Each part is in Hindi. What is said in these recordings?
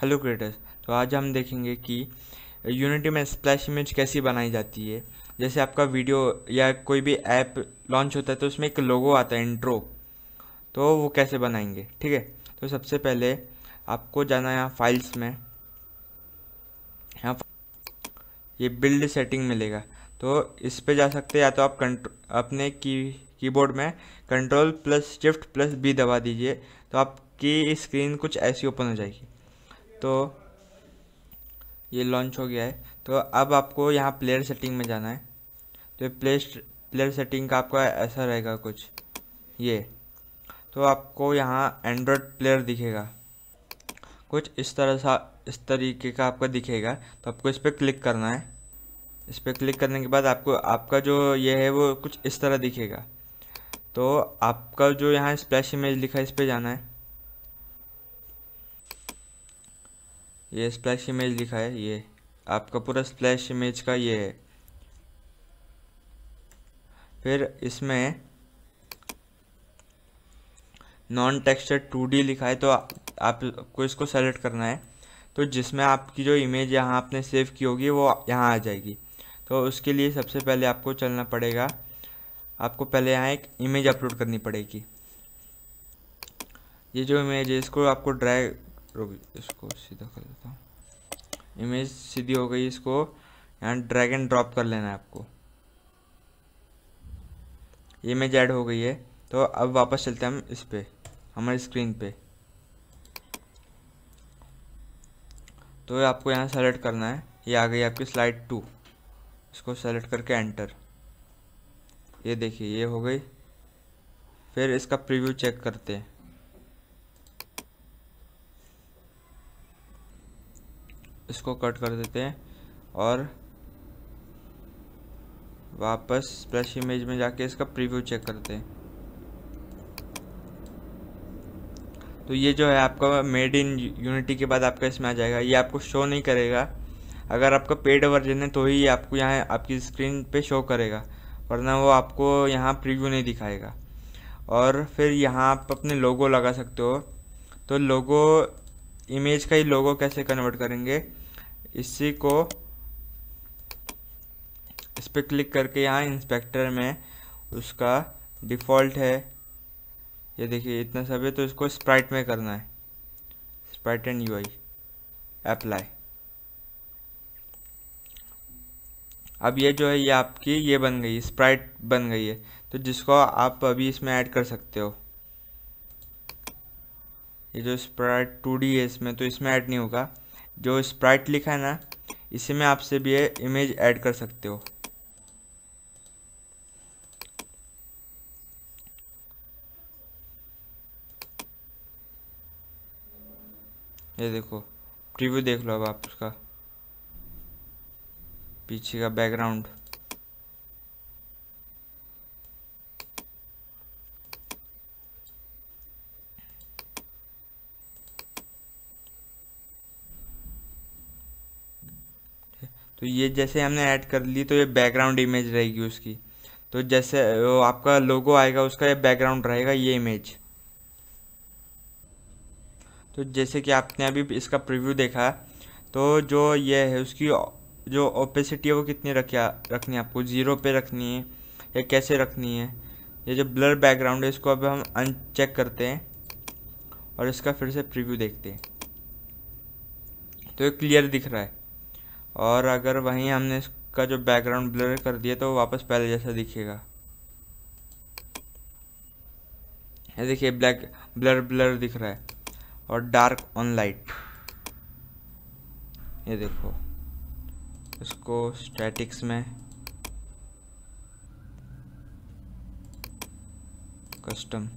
हेलो क्रिएटर्स तो आज हम देखेंगे कि यूनिटी में स्प्लैश इमेज कैसी बनाई जाती है जैसे आपका वीडियो या कोई भी ऐप लॉन्च होता है तो उसमें एक लोगो आता है इंट्रो तो वो कैसे बनाएंगे ठीक है तो सबसे पहले आपको जाना है यहाँ फाइल्स में यहाँ ये बिल्ड सेटिंग मिलेगा तो इस पे जा सकते हैं या तो आप कंट्रो अपने की कीबोर्ड में control plus shift plus B दबा दीजिए तो आपकी स्क्रीन कुछ ऐसी ओपन हो जाएगी तो ये लॉन्च हो गया है तो अब आपको यहाँ प्लेयर सेटिंग में जाना है तो प्ले प्लेयर सेटिंग का आपका ऐसा रहेगा कुछ ये तो आपको यहाँ एंड्रॉयड प्लेयर दिखेगा कुछ इस तरह सा इस तरीके का आपका दिखेगा तो आपको इस पर क्लिक करना है इस पर क्लिक करने के बाद आपको आपका जो ये है वो कुछ इस तरह दिखेगा तो आपका जो यहाँ स्प्लैश इमेज लिखा है इस पर जाना है ये स्प्लैश इमेज लिखा है ये आपका पूरा स्प्लैश इमेज का ये है फिर इसमें नॉन टेक्सचर टू डी लिखा है तो आपको इसको सेलेक्ट करना है तो जिसमें आपकी जो इमेज यहाँ आपने सेव की होगी वो यहाँ आ जाएगी तो उसके लिए सबसे पहले आपको चलना पड़ेगा आपको पहले यहाँ एक इमेज अपलोड करनी पड़ेगी ये जो इमेज है इसको आपको ड्रैग रुक इसको सीधा कर देता हूँ इमेज सीधी हो गई इसको यहाँ ड्रैग एंड ड्रॉप कर लेना है आपको इमेज ऐड हो गई है तो अब वापस चलते हैं हम इस पर हमारी स्क्रीन पे तो आपको यहाँ सेलेक्ट करना है ये आ गई आपकी स्लाइड टू इसको सेलेक्ट करके एंटर ये देखिए ये हो गई फिर इसका प्रीव्यू चेक करते हैं इसको कट कर देते हैं और वापस स्प्लैश इमेज में जाके इसका प्रीव्यू चेक करते हैं तो ये जो है आपका मेड इन यूनिटी के बाद आपका इसमें आ जाएगा ये आपको शो नहीं करेगा अगर आपका पेड वर्जन है तो ही आपको यहाँ आपकी स्क्रीन पे शो करेगा वरना वो आपको यहाँ प्रीव्यू नहीं दिखाएगा और फिर यहाँ आप अपने लोगो लगा सकते हो तो लोगो इमेज का ही लोगो कैसे कन्वर्ट करेंगे इसी को इस पर क्लिक करके यहाँ इंस्पेक्टर में उसका डिफ़ॉल्ट है ये देखिए इतना सब है तो इसको स्प्राइट में करना है स्प्राइट एंड यूआई अप्लाई अब ये जो है ये आपकी ये बन गई स्प्राइट बन गई है तो जिसको आप अभी इसमें ऐड कर सकते हो ये जो स्प्राइट टू डी है इसमें तो इसमें ऐड नहीं होगा जो स्प्राइट लिखा है ना इसी में आप भी ये इमेज ऐड कर सकते हो ये देखो प्रीव्यू देख लो अब आप उसका पीछे का बैकग्राउंड तो ये जैसे हमने ऐड कर ली तो ये बैकग्राउंड इमेज रहेगी उसकी तो जैसे आपका लोगो आएगा उसका ये बैकग्राउंड रहेगा ये इमेज तो जैसे कि आपने अभी इसका प्रीव्यू देखा तो जो ये है उसकी जो ओपेसिटी है वो कितनी रखिया रखनी है आपको ज़ीरो पे रखनी है या कैसे रखनी है ये जो ब्लर बैकग्राउंड है इसको अब हम अनचेक करते हैं और इसका फिर से प्रीव्यू देखते हैं तो ये क्लियर दिख रहा है और अगर वहीं हमने इसका जो बैकग्राउंड ब्लर कर दिया तो वापस पहले जैसा दिखेगा ये देखिए ब्लैक ब्लर ब्लर दिख रहा है और डार्क ऑन लाइट ये देखो इसको स्टैटिक्स में कस्टम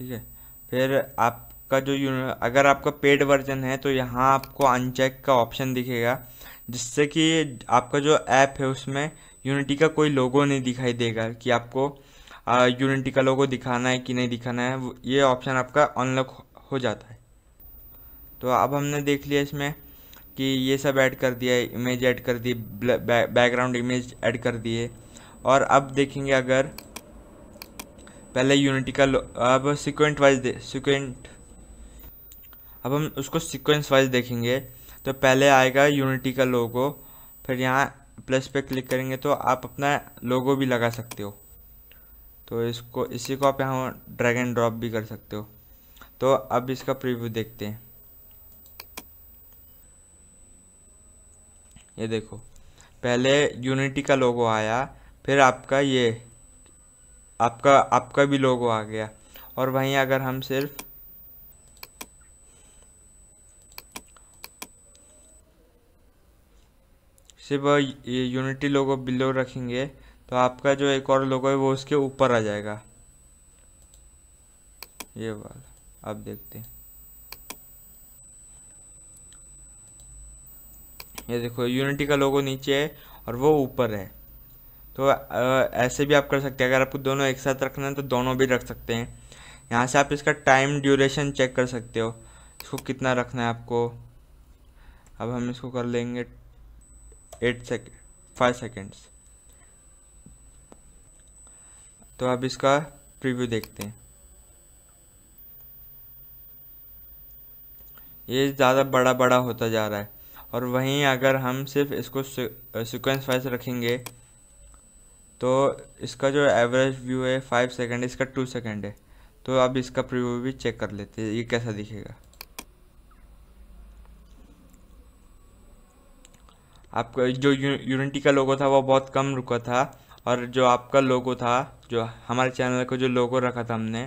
ठीक है फिर आपका जो अगर आपका पेड वर्जन है तो यहाँ आपको अनचेक का ऑप्शन दिखेगा जिससे कि आपका जो ऐप है उसमें यूनिटी का कोई लोगो नहीं दिखाई देगा कि आपको यूनिटी का लोगो दिखाना है कि नहीं दिखाना है ये ऑप्शन आपका अनलॉक हो जाता है तो अब हमने देख लिया इसमें कि ये सब ऐड कर दिया है इमेज ऐड कर दी बैकग्राउंड इमेज ऐड कर दिए और अब देखेंगे अगर पहले यूनिटी का अब सिक्वेंट वाइज सिक्वेंट अब हम उसको सिक्वेंस वाइज देखेंगे तो पहले आएगा यूनिटी का लोगो फिर यहाँ प्लस पे क्लिक करेंगे तो आप अपना लोगो भी लगा सकते हो तो इसको इसी को आप यहाँ ड्रैग एंड ड्रॉप भी कर सकते हो तो अब इसका प्रीव्यू देखते हैं ये देखो पहले यूनिटी का लोगो आया फिर आपका ये आपका आपका भी लोगो आ गया और वहीं अगर हम सिर्फ सिर्फ यूनिटी लोगो बिलो रखेंगे तो आपका जो एक और लोगो है वो उसके ऊपर आ जाएगा ये बात आप देखते हैं ये देखो यूनिटी का लोगो नीचे है और वो ऊपर है तो ऐसे भी आप कर सकते हैं अगर आपको दोनों एक साथ रखना है तो दोनों भी रख सकते हैं यहाँ से आप इसका टाइम ड्यूरेशन चेक कर सकते हो इसको कितना रखना है आपको अब हम इसको कर लेंगे एट सेकेंड फाइव सेकेंड्स तो अब इसका प्रीव्यू देखते हैं ये ज़्यादा बड़ा बड़ा होता जा रहा है और वहीं अगर हम सिर्फ इसको सिक्वेंस वाइज रखेंगे तो इसका जो एवरेज व्यू है फाइव सेकेंड इसका टू सेकेंड है तो अब इसका प्रीव्यू भी चेक कर लेते हैं ये कैसा दिखेगा आपका जो यूनिटी का लोगो था वो बहुत कम रुका था और जो आपका लोगो था जो हमारे चैनल का जो लोगो रखा था हमने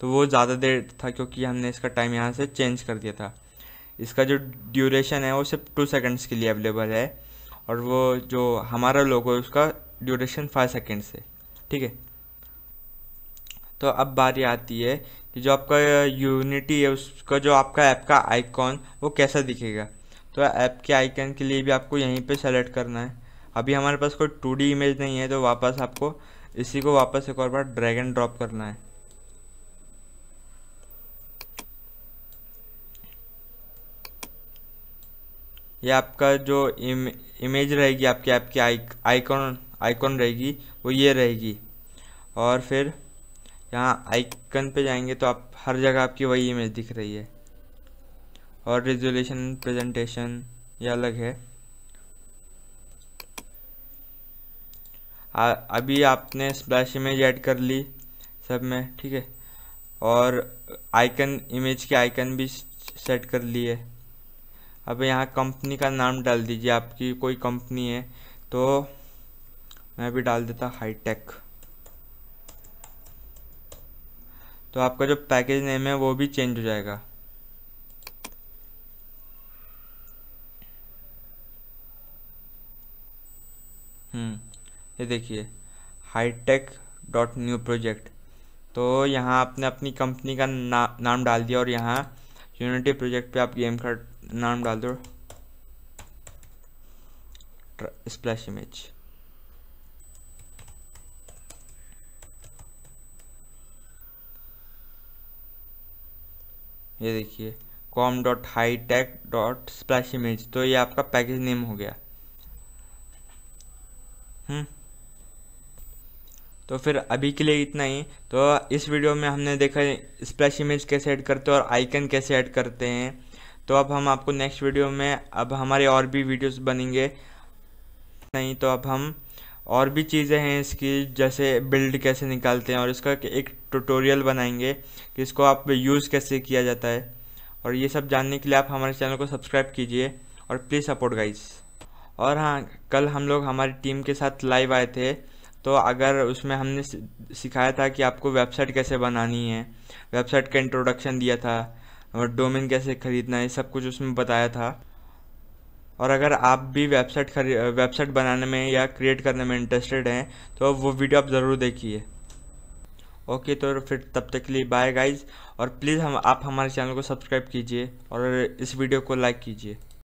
तो वो ज़्यादा देर था क्योंकि हमने इसका टाइम यहाँ से चेंज कर दिया था इसका जो ड्यूरेशन है वो सिर्फ टू सेकंड्स के लिए अवेलेबल है और वो जो हमारा लोगो है उसका ड्यूरेशन फाइव सेकेंड से ठीक है तो अब बारी आती है कि जो आपका यूनिटी है उसका जो आपका ऐप का आइकॉन वो कैसा दिखेगा तो ऐप के आइकन के लिए भी आपको यहीं पे सेलेक्ट करना है अभी हमारे पास कोई टू इमेज नहीं है तो वापस आपको इसी को वापस एक और बार ड्रैग एंड ड्रॉप करना है ये आपका जो इम, इमेज रहेगी आपके ऐप के आइकॉन आइकॉन रहेगी वो ये रहेगी और फिर यहाँ आइकन पे जाएंगे तो आप हर जगह आपकी वही इमेज दिख रही है और रेजोल्यूशन प्रेजेंटेशन ये अलग है आ, अभी आपने स्प्लैश इमेज ऐड कर ली सब में ठीक है और आइकन इमेज के आइकन भी सेट कर लिए अब यहाँ कंपनी का नाम डाल दीजिए आपकी कोई कंपनी है तो मैं भी डाल देता हाई टेक तो आपका जो पैकेज नेम है वो भी चेंज हो जाएगा हम्म ये देखिए हाईटेक डॉट न्यू प्रोजेक्ट तो यहाँ आपने अपनी कंपनी का ना, नाम डाल दिया और यहाँ यूनिटी प्रोजेक्ट पे आप गेम का नाम डाल दो स्प्लैश इमेज ये देखिए com dot high tech dot splash image तो ये आपका पैकेज नेम हो गया हम्म। तो फिर अभी के लिए इतना ही तो इस वीडियो में हमने देखा स्प्लैश इमेज कैसे ऐड करते हैं और आइकन कैसे ऐड करते हैं तो अब हम आपको नेक्स्ट वीडियो में अब हमारे और भी वीडियोस बनेंगे नहीं तो अब हम और भी चीज़ें हैं इसकी जैसे बिल्ड कैसे निकालते हैं और इसका एक ट्यूटोरियल बनाएंगे कि इसको आप यूज़ कैसे किया जाता है और ये सब जानने के लिए आप हमारे चैनल को सब्सक्राइब कीजिए और प्लीज़ सपोर्ट गाइस और हाँ कल हम लोग हमारी टीम के साथ लाइव आए थे तो अगर उसमें हमने सिखाया था कि आपको वेबसाइट कैसे बनानी है वेबसाइट का इंट्रोडक्शन दिया था और डोमेन कैसे ख़रीदना है सब कुछ उसमें बताया था और अगर आप भी वेबसाइट खरी वेबसाइट बनाने में या क्रिएट करने में इंटरेस्टेड हैं तो वो वीडियो आप ज़रूर देखिए ओके तो फिर तब तक के लिए बाय गाइज और प्लीज़ हम आप हमारे चैनल को सब्सक्राइब कीजिए और इस वीडियो को लाइक कीजिए